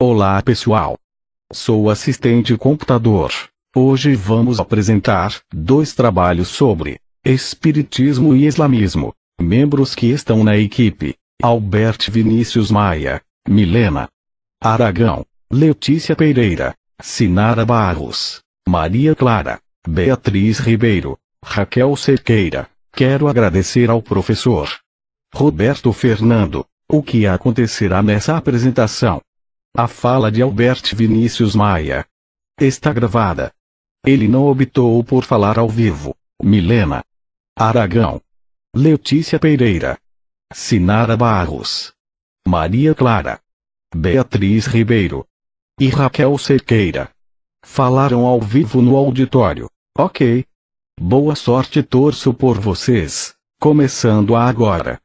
Olá pessoal, sou assistente computador. Hoje vamos apresentar dois trabalhos sobre Espiritismo e Islamismo. Membros que estão na equipe: Albert Vinícius Maia, Milena Aragão, Letícia Pereira, Sinara Barros, Maria Clara, Beatriz Ribeiro, Raquel Cerqueira, quero agradecer ao professor Roberto Fernando, o que acontecerá nessa apresentação. A fala de Albert Vinícius Maia está gravada. Ele não optou por falar ao vivo. Milena Aragão, Letícia Pereira, Sinara Barros. Maria Clara, Beatriz Ribeiro e Raquel Cerqueira. Falaram ao vivo no auditório. Ok. Boa sorte, torço por vocês. Começando agora.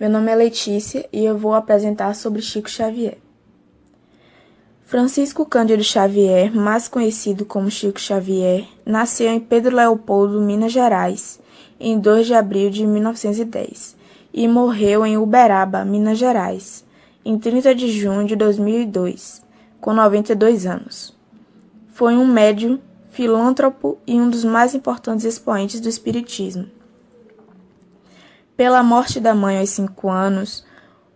Meu nome é Letícia e eu vou apresentar sobre Chico Xavier. Francisco Cândido Xavier, mais conhecido como Chico Xavier, nasceu em Pedro Leopoldo, Minas Gerais, em 2 de abril de 1910 e morreu em Uberaba, Minas Gerais, em 30 de junho de 2002, com 92 anos. Foi um médium, filântropo e um dos mais importantes expoentes do Espiritismo. Pela morte da mãe aos cinco anos,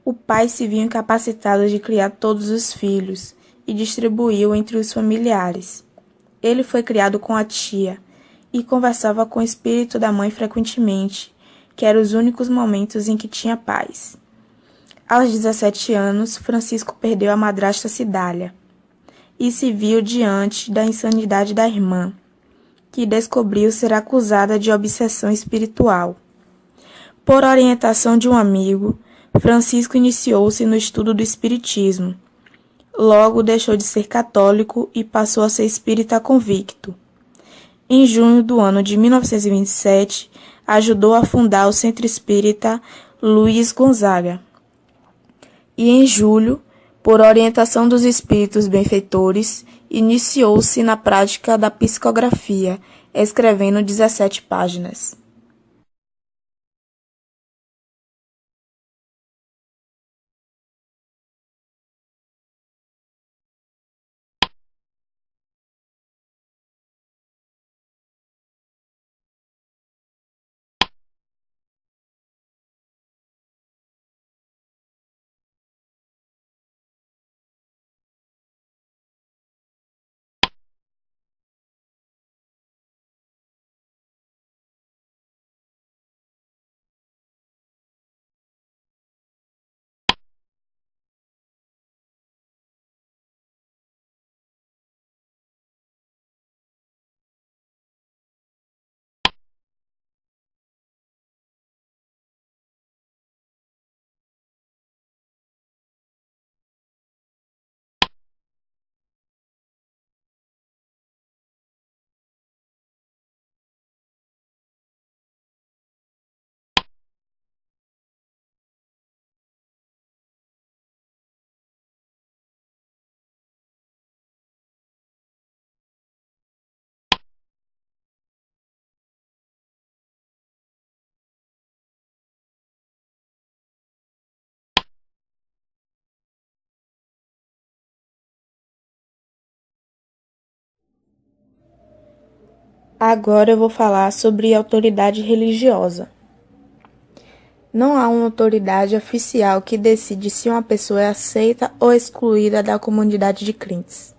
o pai se viu incapacitado de criar todos os filhos e distribuiu entre os familiares. Ele foi criado com a tia e conversava com o espírito da mãe frequentemente, que eram os únicos momentos em que tinha paz. Aos 17 anos, Francisco perdeu a madrasta Cidália e se viu diante da insanidade da irmã, que descobriu ser acusada de obsessão espiritual. Por orientação de um amigo, Francisco iniciou-se no estudo do Espiritismo. Logo deixou de ser católico e passou a ser espírita convicto. Em junho do ano de 1927, ajudou a fundar o Centro Espírita Luiz Gonzaga. E em julho, por orientação dos espíritos benfeitores, iniciou-se na prática da psicografia, escrevendo 17 páginas. Agora eu vou falar sobre autoridade religiosa. Não há uma autoridade oficial que decide se uma pessoa é aceita ou excluída da comunidade de crentes.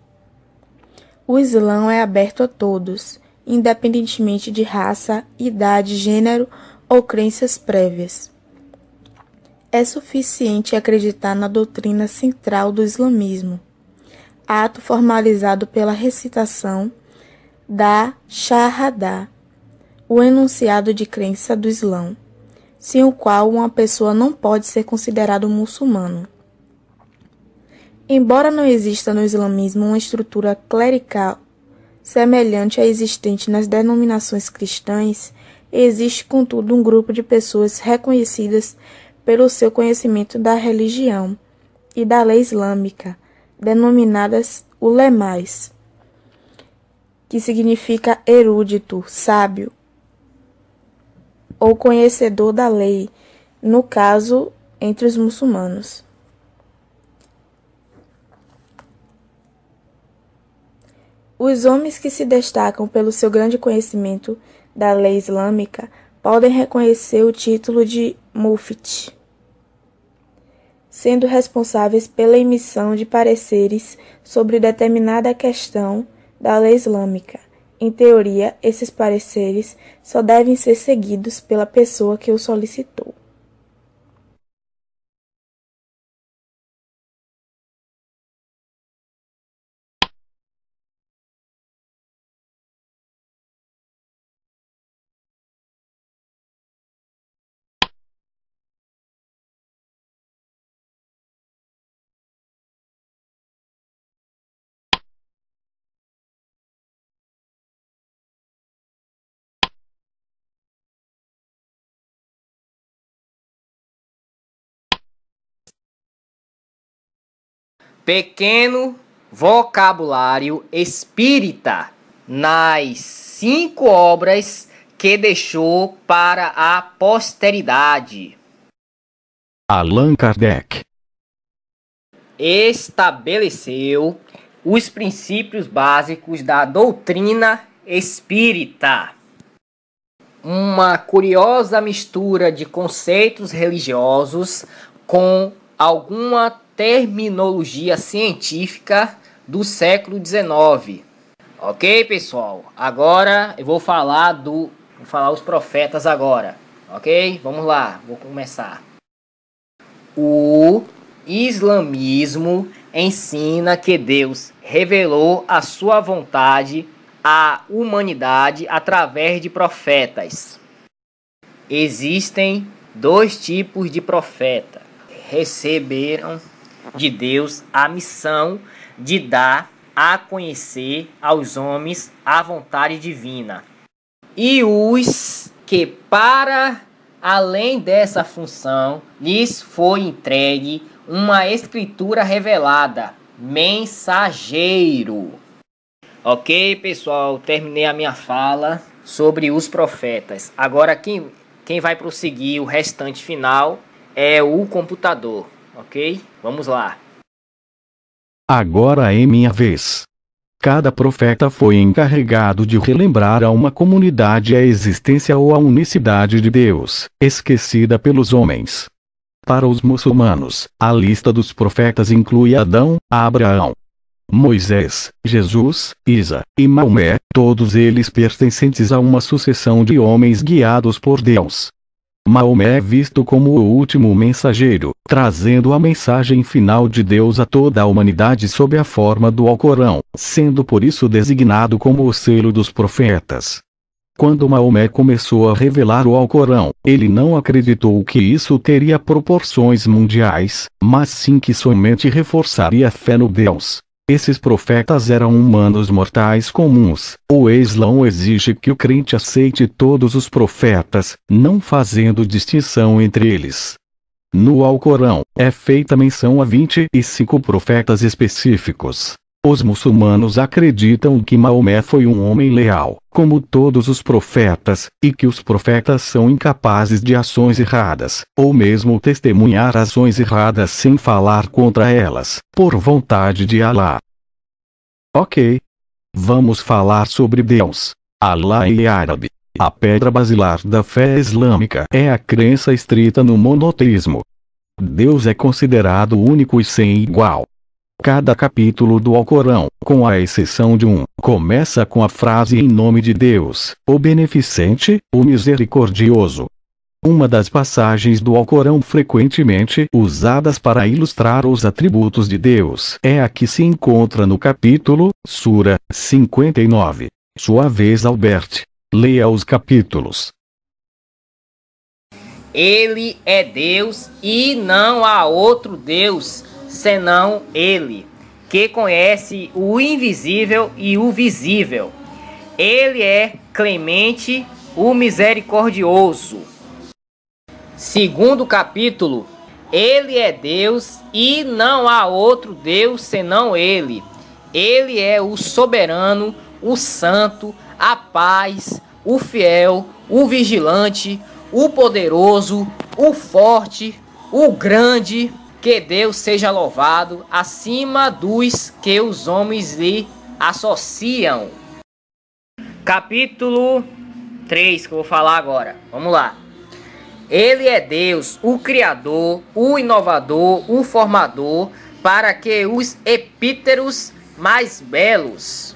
O Islã é aberto a todos, independentemente de raça, idade, gênero ou crenças prévias. É suficiente acreditar na doutrina central do islamismo, ato formalizado pela recitação da Shahada, o enunciado de crença do Islã, sem o qual uma pessoa não pode ser considerado muçulmano. Embora não exista no islamismo uma estrutura clerical semelhante à existente nas denominações cristãs, existe, contudo, um grupo de pessoas reconhecidas pelo seu conhecimento da religião e da lei islâmica, denominadas ulemais que significa erudito, sábio ou conhecedor da lei, no caso entre os muçulmanos. Os homens que se destacam pelo seu grande conhecimento da lei islâmica podem reconhecer o título de mufti, sendo responsáveis pela emissão de pareceres sobre determinada questão da lei islâmica. Em teoria, esses pareceres só devem ser seguidos pela pessoa que o solicitou. Pequeno vocabulário espírita nas cinco obras que deixou para a posteridade. Allan Kardec estabeleceu os princípios básicos da doutrina espírita. Uma curiosa mistura de conceitos religiosos com alguma terminologia científica do século XIX. Ok, pessoal? Agora eu vou falar do. Vou falar os profetas agora. Ok? Vamos lá, vou começar. O islamismo ensina que Deus revelou a sua vontade à humanidade através de profetas. Existem dois tipos de profeta. Receberam de Deus a missão de dar a conhecer aos homens a vontade divina. E os que, para além dessa função, lhes foi entregue uma escritura revelada, mensageiro. Ok, pessoal, terminei a minha fala sobre os profetas. Agora, quem, quem vai prosseguir o restante final é o computador. Ok? Vamos lá. Agora é minha vez. Cada profeta foi encarregado de relembrar a uma comunidade a existência ou a unicidade de Deus, esquecida pelos homens. Para os muçulmanos, a lista dos profetas inclui Adão, Abraão, Moisés, Jesus, Isa e Maomé, todos eles pertencentes a uma sucessão de homens guiados por Deus. Maomé é visto como o último mensageiro, trazendo a mensagem final de Deus a toda a humanidade sob a forma do Alcorão, sendo por isso designado como o selo dos profetas. Quando Maomé começou a revelar o Alcorão, ele não acreditou que isso teria proporções mundiais, mas sim que somente reforçaria a fé no Deus esses profetas eram humanos mortais comuns. O Islão exige que o crente aceite todos os profetas, não fazendo distinção entre eles. No Alcorão, é feita menção a 25 profetas específicos. Os muçulmanos acreditam que Maomé foi um homem leal, como todos os profetas, e que os profetas são incapazes de ações erradas, ou mesmo testemunhar ações erradas sem falar contra elas, por vontade de Alá. Ok. Vamos falar sobre Deus. Alá e árabe. A pedra basilar da fé islâmica é a crença estrita no monoteísmo. Deus é considerado único e sem igual, Cada capítulo do Alcorão, com a exceção de um, começa com a frase em nome de Deus, o Beneficente, o Misericordioso. Uma das passagens do Alcorão frequentemente usadas para ilustrar os atributos de Deus é a que se encontra no capítulo, Sura 59. Sua vez, Albert. Leia os capítulos. Ele é Deus e não há outro Deus senão ele, que conhece o invisível e o visível. Ele é clemente, o misericordioso. Segundo capítulo, ele é Deus e não há outro Deus senão ele. Ele é o soberano, o santo, a paz, o fiel, o vigilante, o poderoso, o forte, o grande, que Deus seja louvado acima dos que os homens lhe associam. Capítulo 3 que eu vou falar agora. Vamos lá. Ele é Deus, o Criador, o Inovador, o Formador, para que os epíteros mais belos.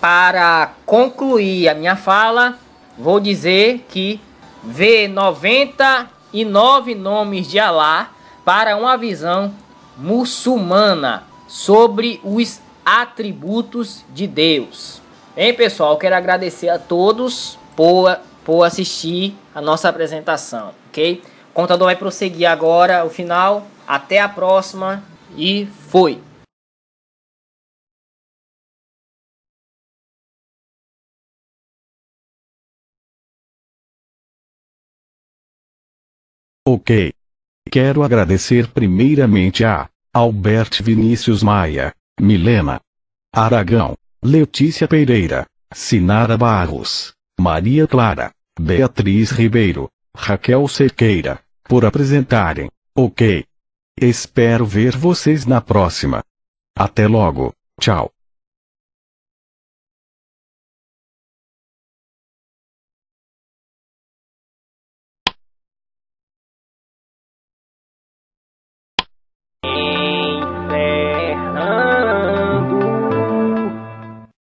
Para concluir a minha fala, vou dizer que V90 e nove nomes de Alá para uma visão muçulmana sobre os atributos de Deus. Bem, pessoal, quero agradecer a todos por, por assistir a nossa apresentação, ok? O contador vai prosseguir agora o final. Até a próxima e foi! Ok. Quero agradecer primeiramente a Albert Vinícius Maia, Milena Aragão, Letícia Pereira, Sinara Barros, Maria Clara, Beatriz Ribeiro, Raquel Cerqueira, por apresentarem. Ok. Espero ver vocês na próxima. Até logo. Tchau.